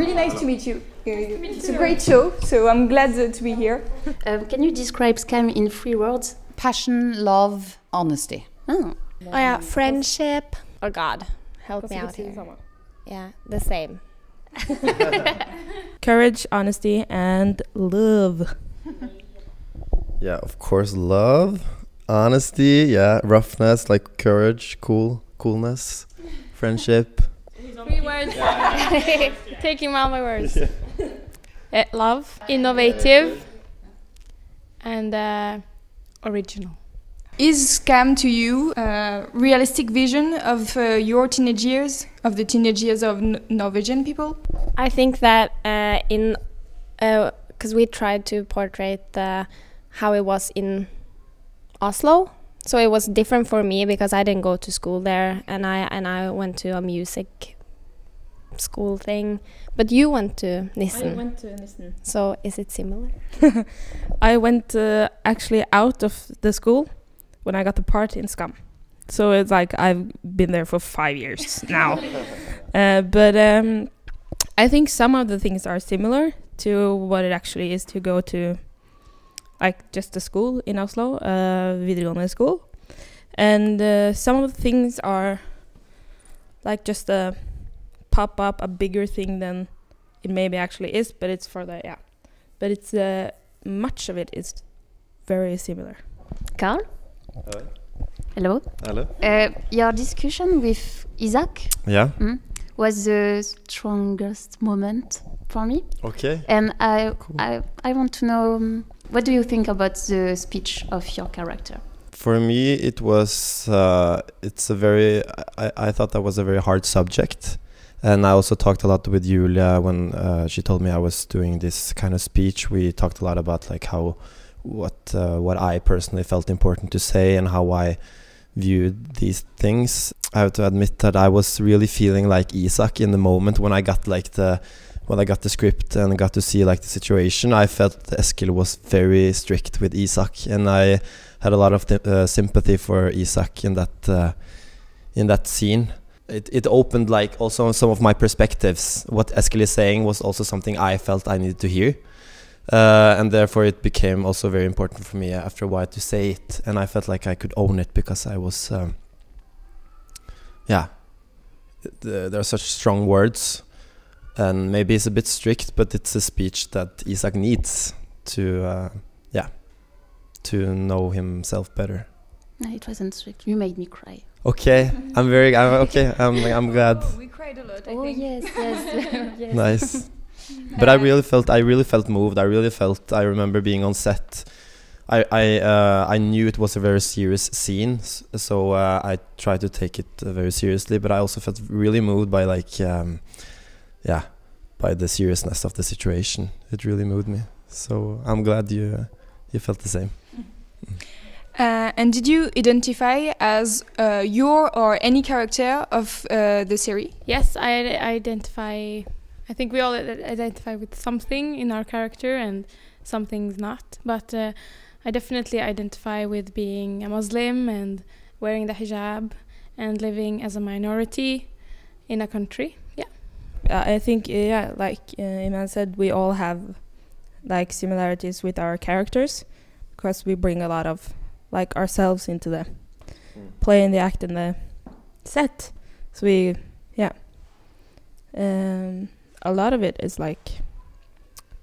really nice to meet you. it's a great show, so I'm glad to be here. Um, can you describe Scam in three words? Passion, love, honesty. Oh. oh yeah, friendship. Oh God, help me out here. Yeah, the same. Courage, honesty, and love. Yeah, of course, love, honesty, yeah, roughness, like courage, cool, coolness, friendship. Three words. taking all my words. Yeah. Eh, love, innovative, and uh, original. Is Scam to you a realistic vision of uh, your teenage years, of the teenage years of Norwegian people? I think that uh, in because uh, we tried to portray uh, how it was in Oslo so it was different for me because I didn't go to school there and I and I went to a music school thing. But you went to Nissen. I went to Nissen. So is it similar? I went uh, actually out of the school when I got the part in Scum. So it's like I've been there for five years now. uh, but um, I think some of the things are similar to what it actually is to go to like just a school in Oslo, uh, videregående school. And uh, some of the things are like just the pop up a bigger thing than it maybe actually is, but it's for the yeah. But it's uh, much of it is very similar. Carl. Hello. Ah Hello. Hello. Uh, your discussion with Isaac. Yeah. Mm, was the strongest moment for me. Okay. And I cool. I I want to know um, what do you think about the speech of your character for me it was uh, it's a very I, I thought that was a very hard subject and I also talked a lot with Julia when uh, she told me I was doing this kind of speech. We talked a lot about like how what uh, what I personally felt important to say and how I viewed these things. I have to admit that I was really feeling like Isaac in the moment when I got like the when I got the script and got to see like the situation. I felt Eskil was very strict with Isaac, and I had a lot of uh, sympathy for Isaac in that uh, in that scene it, it opened like also some of my perspectives. What Eskil is saying was also something I felt I needed to hear. Uh, and therefore it became also very important for me after a while to say it and i felt like i could own it because i was um, yeah the, there are such strong words and maybe it's a bit strict but it's a speech that isaac needs to uh, yeah to know himself better no, it wasn't strict you made me cry Okay, I'm very I'm okay. I'm I'm glad. Oh, we cried a lot. I oh think. yes, yes, yes. Nice. But I really felt I really felt moved. I really felt. I remember being on set. I I uh, I knew it was a very serious scene, so uh, I tried to take it uh, very seriously. But I also felt really moved by like, um, yeah, by the seriousness of the situation. It really moved me. So I'm glad you uh, you felt the same. Uh, and did you identify as uh, your or any character of uh, the series? Yes, I, I identify. I think we all identify with something in our character and some things not. But uh, I definitely identify with being a Muslim and wearing the hijab and living as a minority in a country. Yeah. Uh, I think, uh, yeah, like Iman said, we all have like similarities with our characters because we bring a lot of like ourselves into the mm. play and the act and the set. So we, yeah. Um, a lot of it is like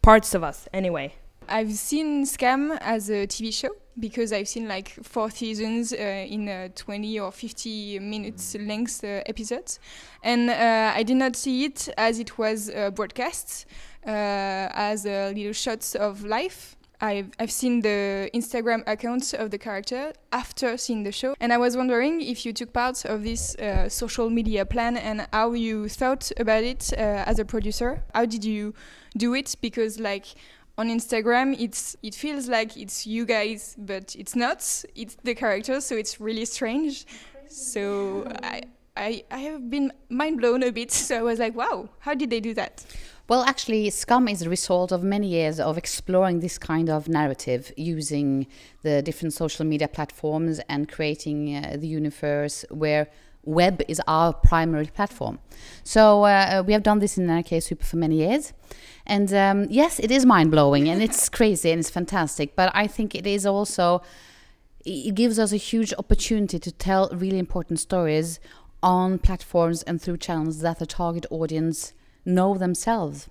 parts of us, anyway. I've seen Scam as a TV show because I've seen like four seasons uh, in 20 or 50 minutes length uh, episodes. And uh, I did not see it as it was uh, broadcast, uh, as little shots of life. I've, I've seen the Instagram accounts of the character after seeing the show, and I was wondering if you took part of this uh, social media plan and how you thought about it uh, as a producer. How did you do it? Because like on Instagram, it's it feels like it's you guys, but it's not. It's the character, so it's really strange. So I I, I have been mind blown a bit. So I was like, wow, how did they do that? Well, actually, Scum is the result of many years of exploring this kind of narrative using the different social media platforms and creating uh, the universe where web is our primary platform. So uh, uh we have done this in NRK Super for many years. And um, yes, it is mind blowing and it's crazy and it's fantastic. But I think it is also, it gives us a huge opportunity to tell really important stories on platforms and through channels that the target audience know themselves.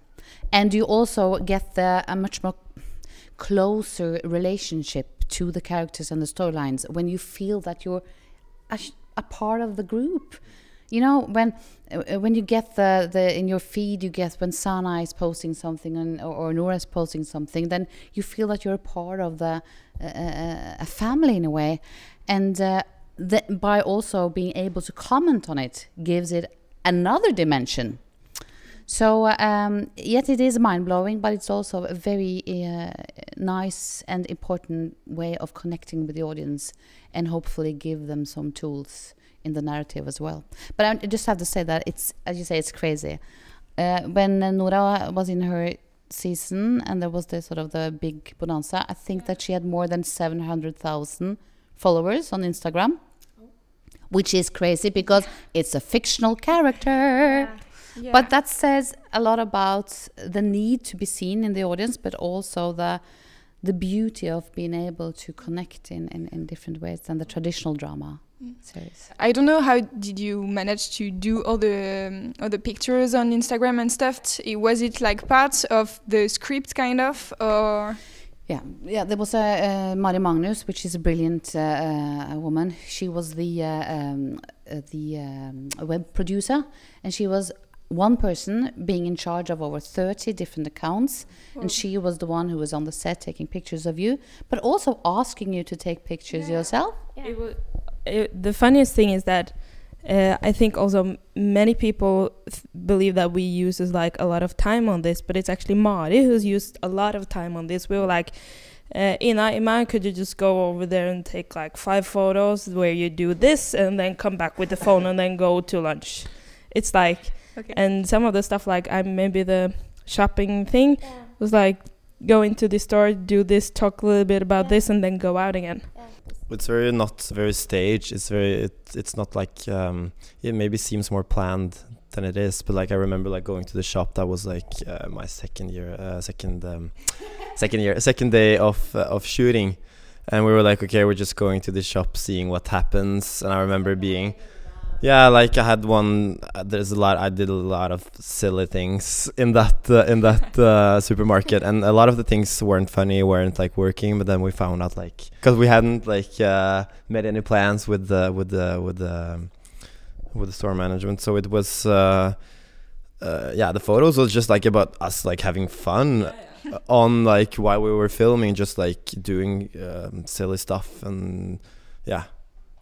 And you also get the, a much more closer relationship to the characters and the storylines when you feel that you're a, a part of the group. You know, when uh, when you get the, the in your feed, you get when Sana is posting something and, or, or Nora is posting something, then you feel that you're a part of the uh, a family in a way, and uh, by also being able to comment on it gives it another dimension. So, um, yet it is mind blowing, but it's also a very uh, nice and important way of connecting with the audience and hopefully give them some tools in the narrative as well. But I just have to say that it's, as you say, it's crazy. Uh, when Nora was in her season and there was the sort of the big bonanza, I think that she had more than 700,000 followers on Instagram, oh. which is crazy because it's a fictional character. Yeah but that says a lot about the need to be seen in the audience, but also the the beauty of being able to connect in, in, in different ways than the traditional drama mm. series. I don't know how did you manage to do all the um, all the pictures on Instagram and stuff. It, was it like part of the script, kind of, or? Yeah, yeah. There was a uh, Magnus, which is a brilliant uh, uh, woman. She was the uh, um, uh, the um, web producer, and she was one person being in charge of over 30 different accounts and she was the one who was on the set taking pictures of you but also asking you to take pictures yeah. yourself yeah. It was, it, the funniest thing is that uh, i think also many people believe that we use is uh, like a lot of time on this but it's actually mari who's used a lot of time on this we were like uh, Ina, Iman, could you just go over there and take like five photos where you do this and then come back with the phone and then go to lunch? it's like okay. and some of the stuff like i maybe the shopping thing yeah. was like go into the store do this talk a little bit about yeah. this and then go out again it's very not very staged it's very it, it's not like um, it maybe seems more planned than it is but like i remember like going to the shop that was like uh, my second year uh, second um, second year second day of uh, of shooting and we were like okay we're just going to the shop seeing what happens and i remember being yeah like i had one uh, there's a lot i did a lot of silly things in that uh, in that uh, supermarket and a lot of the things weren't funny weren't like working but then we found out like because we hadn't like uh, made any plans with the with the with the with the store management so it was uh, uh, yeah the photos was just like about us like having fun yeah, yeah. on like while we were filming just like doing um, silly stuff and yeah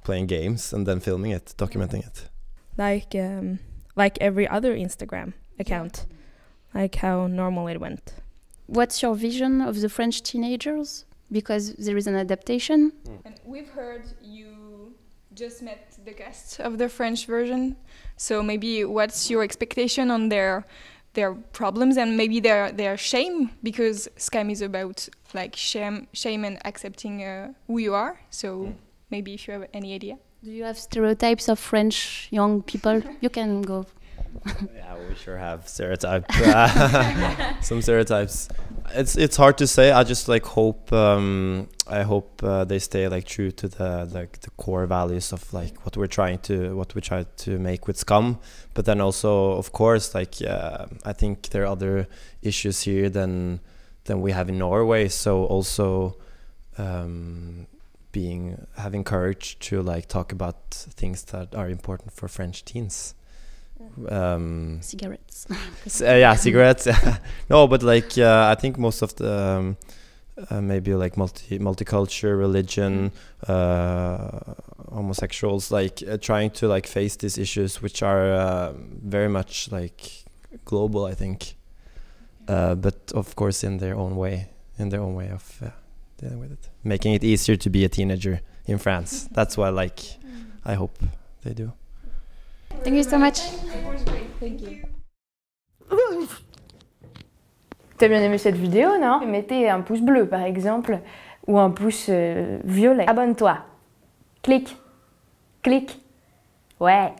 playing games and then filming it, documenting it. Like um, like every other Instagram account, like how normal it went. What's your vision of the French teenagers? Because there is an adaptation. Mm. And we've heard you just met the cast of the French version, so maybe what's your expectation on their their problems and maybe their their shame because scam is about like shame shame and accepting uh, who you are. So. Mm Maybe if you have any idea. Do you have stereotypes of French young people? you can go. yeah, we sure have stereotypes. Some stereotypes. It's it's hard to say. I just like hope. Um, I hope uh, they stay like true to the like the core values of like what we're trying to what we try to make with Scum. But then also, of course, like uh, I think there are other issues here than than we have in Norway. So also. Um, being having courage to like talk about things that are important for French teens. Um, cigarettes. uh, yeah, cigarettes. no, but like uh, I think most of the um, uh, maybe like multi multicultural religion, mm. uh, homosexuals, like uh, trying to like face these issues, which are um, very much like global. I think, uh, but of course in their own way, in their own way of. dealing with it, making it easier to be a teenager in France. That's what like I hope they do. Thank you so much. Thank you. T'as bien aimé cette vidéo, non Mettez un pouce bleu par exemple, ou un pouce euh, violet. Abonne-toi. Clique. Clique. Ouais.